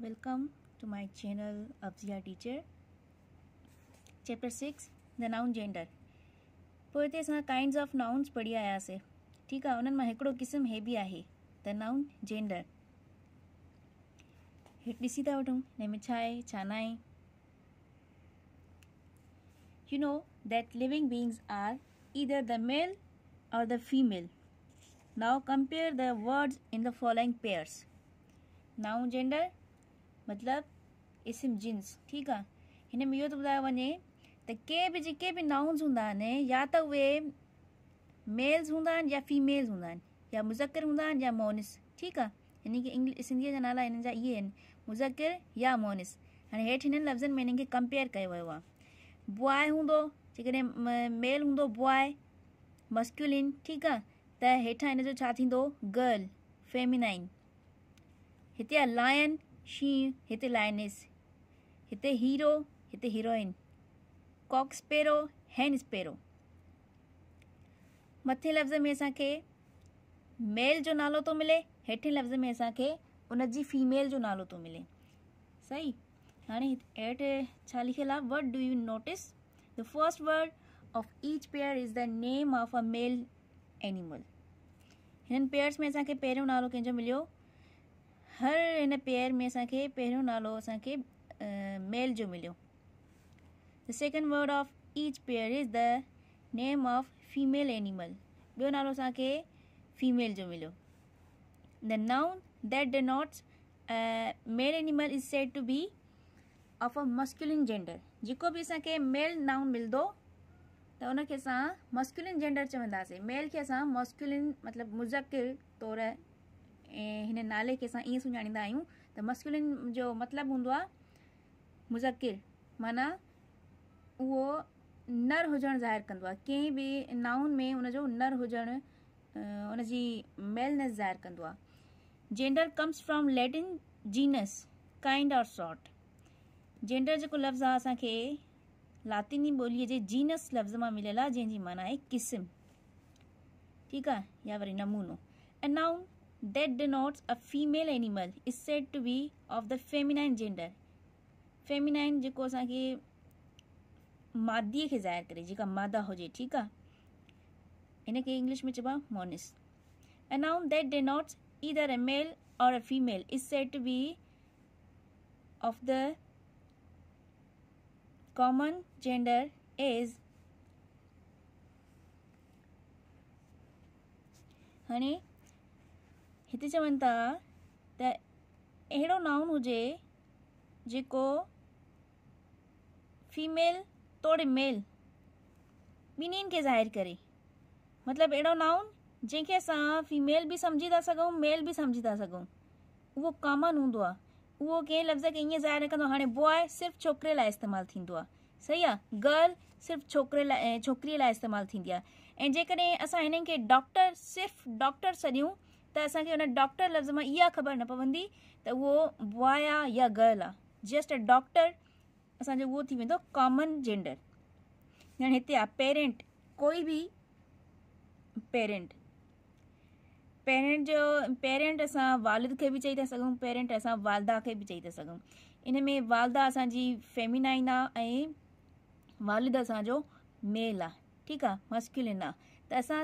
Welcome to my channel Afzia teacher chapter six the noun gender पोइ ते kinds of nouns पढ़ी आया से ठीक है उन्होंने हिकिड़ो क़िस्म है भी है द नाउन जेंडर हेठि ऐसी था वठूं you know that living beings are either the male or the female now compare the words in the following pairs noun gender मतलब इसम जिन्स ठीक है इन में यो तो ॿुधायो वे त तो के भी नाउन्स हूँ या तो वे मेल्स हूँ या फीमेल्स हूंदा या मुज़कर हूँ या मोनिस ठीक है इनके खे इंग्लिश सिंधीअ जा नाला हिननि जा इहे या मोनिस हाँ हेठि इन लफ्जन में हिननि कंपेयर किया बॉय हूंदो जेकॾहिं मेल हों बॉय मस्क्यूलिन ठीक है त इन गर्ल फेमिनाइन इतना आहे lion she hit a lioness, hit a hero, hit a heroine, cock sparrow, hen sparrow. मथे लफ़्ज़ में असांखे मेल जो नालो थो तो मिले हेठें लफ़्ज़ में असांखे उनजी फीमेल जो नालो थो तो मिले सही हाणे हेठि छा लिखियलु आहे what do you notice the first word of each pair is the name of a male animal हिननि पेयर्स में असांखे पहिरियों नालो कंहिंजो मिलियो हर हिन पेयर में असांखे पहिरियों नालो असांखे मेल जो मिलियो the second word of each pair is the name of female animal ॿियो नालो असांखे फीमेल जो मिलियो the noun that denotes male animal is said to be of a masculine gender जेको बि असांखे मेल नाउन मिलंदो त उनखे असां मस्कुलिन जेंडर चवंदासीं मेल खे असां मस्कुलिन मतिलबु मुज़किर तौरु ऐं हिन नाले खे असां ईअं सुञाणींदा आहियूं त मस्कुलिन जो मतिलबु हूंदो आहे मुज़किर माना उहो नर हुजणु ज़ाहिरु कंदो आहे कंहिं बि नाउन में उनजो नर हुजण उनजी मेलनेस ज़ाहिरु कंदो आहे gender comes from Latin genus kind or sort gender जेको लफ़्ज़ आहे असांखे लातिनी ॿोलीअ जे जीनस लफ़्ज़ मां मिलियलु आहे जंहिंजी माना आहे क़िस्म ठीकु आहे या वरी नमूनो ऐं noun that denotes a female animal is said to be of the feminine gender feminine जेको असांखे मादीअ खे ज़ाहिर करे जेका मादा हो ठीकु आहे हिन खे इंग्लिश में चइबो आहे मोनिस a noun that denotes either a male or a female is said to be of the common gender इज़ हाणे हिते चवनि था त अहिड़ो नाउन हुजे जेको फीमेल तोड़े मेल ॿिन्हिनि खे ज़ाहिर करे मतिलबु अहिड़ो नाउन जंहिंखे असां फीमेल बि सम्झी था सघूं मेल बि सम्झी था सघूं उहो कॉमन हों आहे कें लफ़्ज़ के ईअं ज़ाहिर न कंदो बॉय सिर्फ़ छोकरे लाइ इस्तेमालु सही आहे गर्ल सिर्फ़ छोकरे लाइ छोकिरीअ लाइ इस्तेमालु थींदी आहे ऐं डॉक्टर सिर्फ़ डॉक्टर सॾियूं त असांखे हुन डॉक्टर लफ़्ज़ मां इहा ख़बर न पवंदी त उहो बॉय आहे या गर्ल आहे जस्ट अ डॉक्टर असांजो उहो थी वेंदो कॉमन जेंडर यानी हिते आहे पेरेंट कोई बि पेरेंट पेरेंट जो पेरेंट असां वालिद खे बि चई था सघूं पेरेंट असां वालदा खे बि चई था सघूं इन में वालदा असांजी फेमिनाइन आहे ऐं वालिद असांजो मेल आहे ठीकु आहे मस्किलिन आहे त असां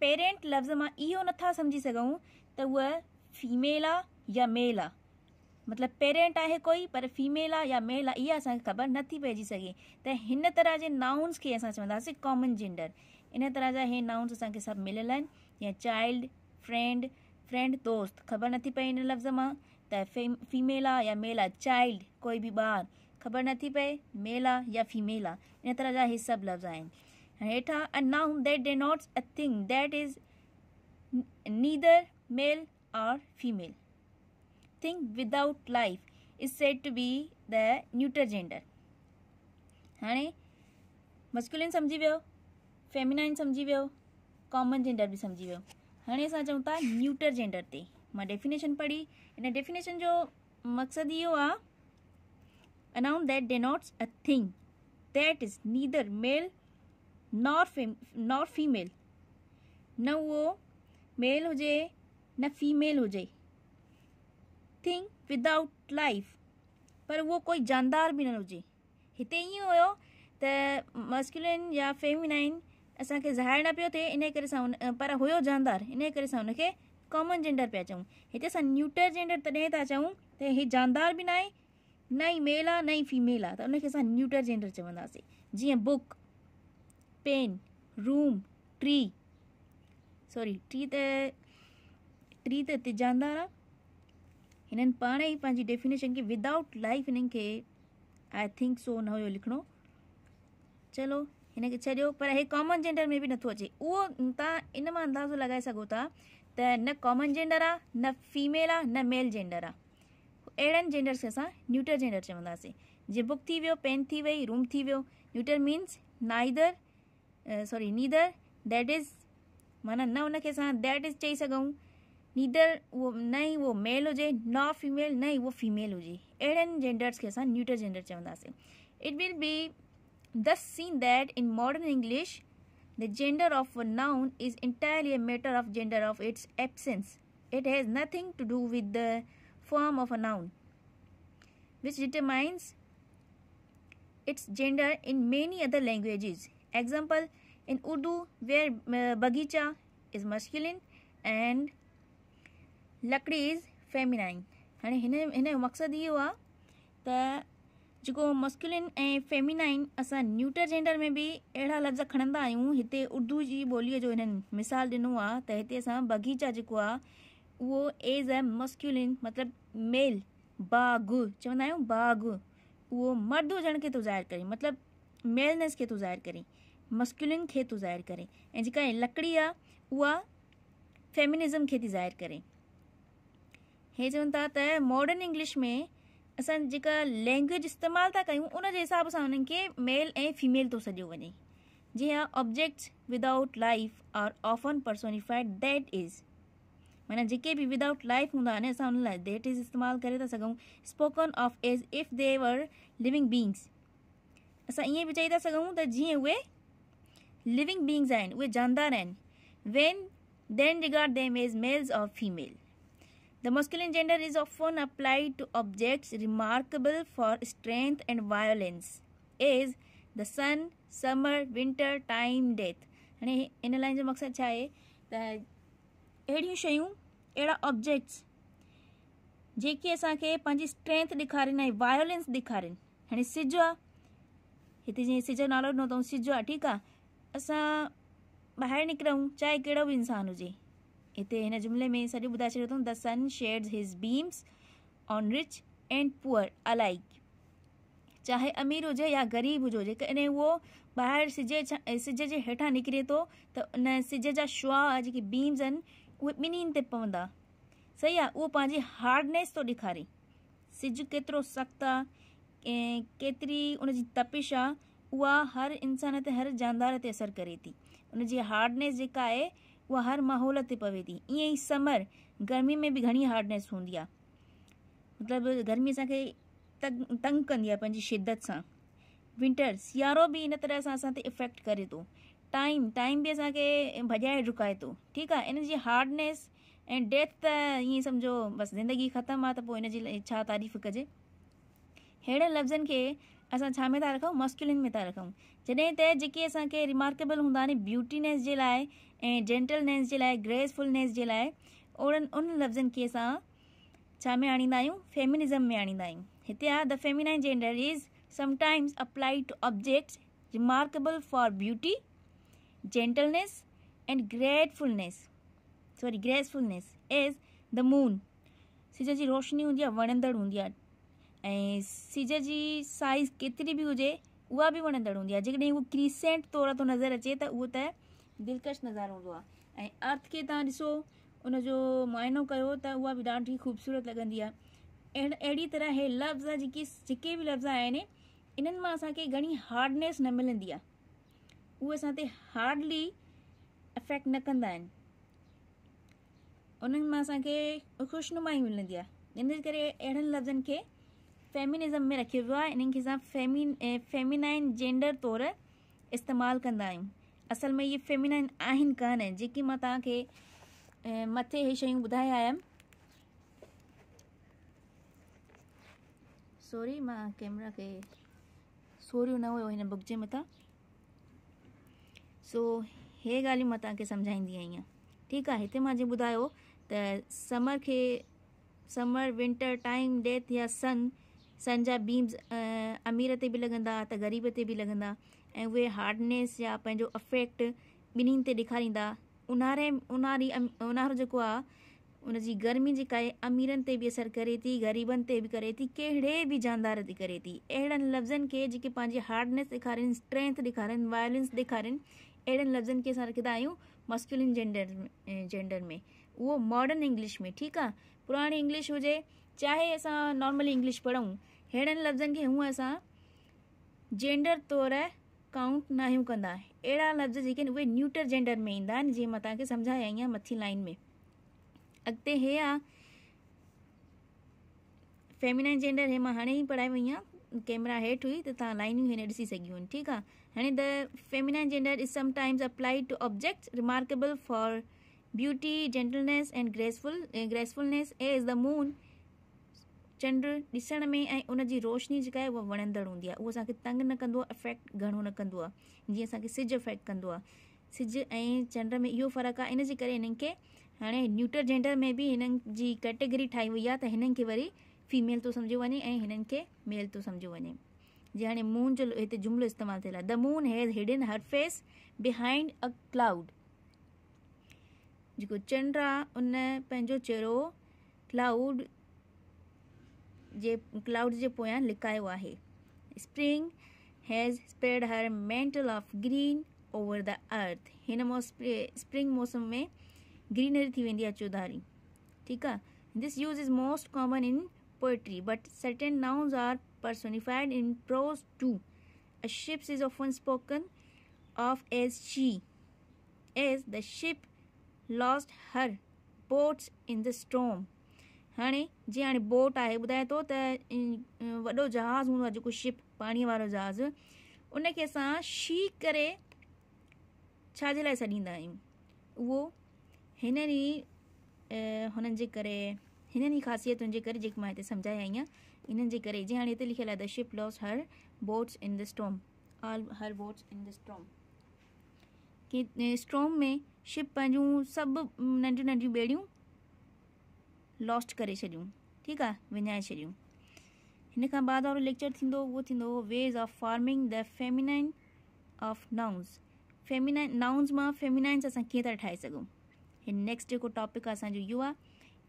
पेरेंट लफ़्ज़ में इो नथा सम्झी सघूं त उहा फीमेल आहे या मेल आहे मतिलबु पेरेंट आहे कोई पर फीमेल आ या मेल आहे इहा असांखे ख़बर नथी पइजी सघे त हिन तरह जे नाउन्स खे असां चवंदासीं कॉमन जेंडर इन तरह जा हे नाउन्स अस सभु या चाइल्ड फ्रेंड फ्रेंड दोस्त ख़बर नथी पे इन लफ़्ज़ में त फे फीमेल आ या मेल आहे चाइल्ड कोई भी बार ख़बर नी पे मेल आ या फीमेल आहे इन तरह जा हे सब लफ़्ज़ आहिनि heta a noun that denotes a thing that is neither male or female thing without life is said to be the neuter gender हाणे मस्कुलिन सम्झी वियो फेमिनाइन समझी वो कॉमन जेंडर भी समझी वो हाँ असां चऊं था न्यूटर जेंडर ते मां डेफिनेशन पढ़ी इन डेफिनेशन जो मकसद यो आहे a noun that denotes a thing that is neither male nor nor female न वो मेल हो जाए न फीमेल हो जाए थिंग विदाउट लाइफ पर वो कोई जानदार भी न हो हिते ईअं हुयो त मस्कुलिन या फेमिनाइन असांखे ज़ाहिर न पो थे इन करे पर हो जानदार इन करे कॉमन जेंडर पिया चऊं हिते असां न्यूटर जेंडर तॾहिं था चऊं त जानदार भी ना आहे न ई मेल आहे न ही फीमेल आ त उनखे असां न्यूटर जेंडर चवंदासीं जीअं book pen room tree sorry tree त ट्री त तिजांदा न हिननि पाण ई पंहिंजी डेफिनेशन खे विदाउट लाइफ हिननि आई थिंक सो न हुयो लिखिणो चलो हिन खे पर हे कॉमन जेंडर में भी नो अचे उहो तव्हां इन अंदाज़ो लॻाए सघो त न कॉमन जेंडर आ न फीमेल आ न मेल जेंडर आ अड़न जेंडर्स खे असां न्यूटर जेंडर चवंदासीं जो बुक थी वियो पेन थी वई रूम थी वो neuter means neither Uh, sorry, neither that is. इज़ माना न हुन खे असां दैट इज़ चई सघूं नीदर उहो न ई उहो मेल हुजे female. फीमेल न ई Female फीमेल हुजे अहिड़नि जेंडर्स खे thus seen that in modern English, the gender of a noun is entirely a matter of gender of its absence. It has nothing to do with the form of a noun, which determines its gender in many other languages. Example in Urdu where uh, bagicha is masculine and लकड़ी is feminine हाणे हिन हिन जो मक़सदु इहो आहे त masculine ऐं feminine अस neuter gender में भी अड़ा लफ़्ज़ खणंदा आहियूं हिते उर्दू की बोली जो हिननि मिसाल ॾिनो आहे बगीचा जो आहे एज़ अ मस्क्युलिन मतलब मेल बाग चवंदा आहियूं बाग उहो मर्द हुजण खे थो तो ज़ाहिर करे मतलब मेलनेस खे थो तो ज़ाहिर करे मस्क्यूलिन खेत तो ज़ाहिर करें ऐं जेका लकड़ी आ उहा फेमिनिज़म खे थी ज़ाहिर करे हे चवनि था त मॉडर्न इंग्लिश में असां जेका लैंग्वेज इस्तेमाल था कयूं उन हिसाब से हुननि खे मेल ऐं फीमेल थो वे वञे जीअं objects without life are often personified that is माना जेके भी विदाउट लाइफ हूँ आहिनि असां दैट इज़ इस्तेमाल कर था spoken of as if they were living beings असां ये भी चई था सघूं त जीअं उहे living beings and वे जानदार and when then regard them as males or female. The masculine gender is often applied to objects remarkable for strength and violence, as the sun, summer, winter, time, death. हाणे in line जो मक़सदु छा आहे त अहिड़ियूं शयूं अहिड़ा objects जेके असांखे पंहिंजी स्ट्रेंथ ॾेखारनि ऐं वायोलेंस ॾेखारनि हाणे सिज आहे हिते जीअं सिज नालो ॾिनो अथऊं सिज आहे ठीकु आहे असां ॿाहिरि निकिरूं चाहे कड़ो भी इंसान हुए इतने हिन जुमिले में सॼो ॿुधाए छो अथऊं the sun sheds his beams on rich and poor alike चाहे अमीर हुजे या ग़रीब हुजे जेकॾहिं उहो ॿाहिरि सिज सिज जे हेठां निकिरे थो उन सिज जा शुआ जेके बीम्स आहिनि उहे पवंदा सही आहे उहो पंहिंजी हार्डनेस तो ॾेखारे सिज केतिरो सख्त आहे केतिरी उनजी तपिश आहे उहा हर इंसान ते हर जानदार ते असरु करे थी उनजी हार्डनेस जेका आहे उहा हर माहौल ते पवे थी ईअं ई समर गर्मी में बि घणी हार्डनेस हूंदी आहे मतिलबु गर्मी असांखे तंग तंग कंदी आहे पंहिंजी शिदत सां विंटर सियारो बि इन तरह सां असां ते इफ़ेक्ट करे थो टाइम टाइम बि असांखे भॼाए ढुकाए थो ठीकु आहे इन जी हार्डनेस ऐं डेथ त ईअं सम्झो बसि ज़िंदगी ख़तमु आहे त पोइ इन जी छा तारीफ़ कजे अहिड़े लफ़्ज़नि खे असां छा में था रखूं मस्कुलिन में था रखूं जैसे त जेके असांखे रिमार्केबल हूंदा नी ब्यूटीनेस के लिए ऐं जेंटलनेस जे लाइ ग्रेसफुलनेस के लिए ओड़नि उन लफ्ज़न के असां में आणींदा आहियूं फेमिनिज़म में आणींदा आहियूं हिते the feminine gender is sometimes applied to objects remarkable for beauty gentleness and gratefulness sorry gracefulness as the moon सिज जी रोशनी होंगी आहे वणंदड़ हूंदी ऐं सिज जी साइज़ केतरी भी हुजे उहा बि वणंदड़ हूंदी आहे जेकॾहिं क्रीसेंट तौर तो नज़र अचे तो उहो त दिलकश नज़ारो हूंदो अर्थ के तव्हां ॾिसो उनजो मुआइनो कयो त ख़ूबसूरत लॻंदी आहे अहिड़ तरह हे लफ़्ज़ जेके जेके लफ़्ज़ आने इन मां असांखे हार्डनेस न मिली आहे उहे हार्डली अफेक्ट न कंदा आहिनि उन्हनि मिली असांखे ख़ुशिनुमाई मिलंदी आहे इन करे फेमिनिज़म में रखियो वियो आहे इन्हनि खे असां फेमिन फेमिनाइन जेंडर तौरु इस्तेमालु कंदा आहियूं असल में इहे फेमिनाइन आहिनि कान जेकी मां तव्हांखे मथे इहे शयूं ॿुधाए आयमि सॉरी मां कैमरा खे सोरियो न हुयो हिन बुक जे मथां सो हे ॻाल्हियूं मां तव्हांखे सम्झाईंदी आहियां ठीकु आहे हिते मां जीअं ॿुधायो त समर खे समर विंटर टाइम डेथ या सन सन बीम्स अमीर ते बि लॻंदा त ग़रीब ते बि लॻंदा ऐं उहे हार्डनेस या पंहिंजो अफेक्ट ॿिन्हिनि ते ॾेखारींदा उन्हारे उन्हारी उन्हारो जेको आहे उन जी गर्मी जेका आहे अमीरनि ते बि असरु करे थी ग़रीबनि ते बि करे थी कहिड़े बि जानदार ते करे थी अहिड़नि लफ़्ज़नि खे जेके पंहिंजी हार्डनेस ॾेखारनि स्ट्रेंथ ॾेखारनि वायलेंस ॾेखारनि अहिड़नि लफ़्ज़नि खे असां रखंदा आहियूं मस्क्युलिन जेंडर जेंडर में उहो मॉडन इंग्लिश में ठीकु आहे पुराणी इंग्लिश हुजे चाहे अस नॉर्मली इंग्लिश पढ़ू अड़े लफ्जन के हूँ अस जेंडर तौर काउंट ना आहियूं अड़ा लफ़्ज़ जेके उ न्यूटर जेंडर में इंदा जो जीअं मां तव्हांखे सम्झाया मथी लाइन में अगत हे आ फेमिनाइन जेंडर हे हाँ ही पढ़ाई वही हाँ कैमरा हेट हुई तो लाइन लाइनियूं ऐसी ॾिसी सघियूं आहिनि the feminine gender is sometimes applied to objects remarkable for beauty gentleness and graceful gracefulness as the moon चंड ॾिसण में ऐं उन रोशनी जो आहे उहा वणंदड़ हूंदी आहे उहो तंग न कंदो आहे अफेक्ट घणो न कंदो आहे सिज अफेक्ट कंदो आहे सिज ऐं चंड में यो फ़र्क़ु आहे इन जे करे न्यूटर जेंडर में भी हिननि कैटेगरी ठाही वई है इन हिननि वरी फीमेल तो समझो वञे ऐं मेल तो समझो वञे जीअं हाँ मून जो इतने जुमलो इस्तेमाल थियल the moon has hidden her face behind a cloud जो चंड आहे उन पंहिंजो क्लाउड जे क्लाउड जे पोयां हुआ है spring has spread her mantle of green over the earth हिन मौ स्प्रिंग मौसम में ग्रीनरी थी वेंदी आहे चौधारी ठीक आहे this use is most common in poetry but certain nouns are personified in prose to a ships is often spoken of as she as the ship lost her boats in the storm हाँ जीअं हाणे boat आहे ॿुधाए थो त जहाज़ हों को शिप पाणीअ वारो जहाज़ उनखे असां शी करे छाजे लाइ छॾींदा आहियूं उहो हिननि ई हुननि आई आहियां इन जे करे जीअं हाणे हिते the ship lost her boats in the storm all her boats in the storm की स्टॉम में शिप पंहिंजूं सब नंढियूं नंढियूं ॿेड़ियूं लॉस्ट करे छॾियूं ठीकु आहे विञाए छॾियूं हिन खां बाद वारो लेक्चर थींदो उहो थींदो ways of forming the feminine of nouns feminine nouns मां फेमिनाइंस असां कीअं था ठाहे सघूं हिन नेक्स्ट जेको टॉपिक आहे असांजो इहो आहे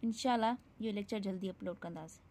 इनशाला इहो लेक्चर जल्दी अपलोड कंदासीं